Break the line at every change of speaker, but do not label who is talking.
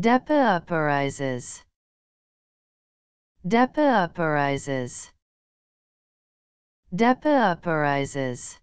Depa uparises. Depa uparises. Depa uparises.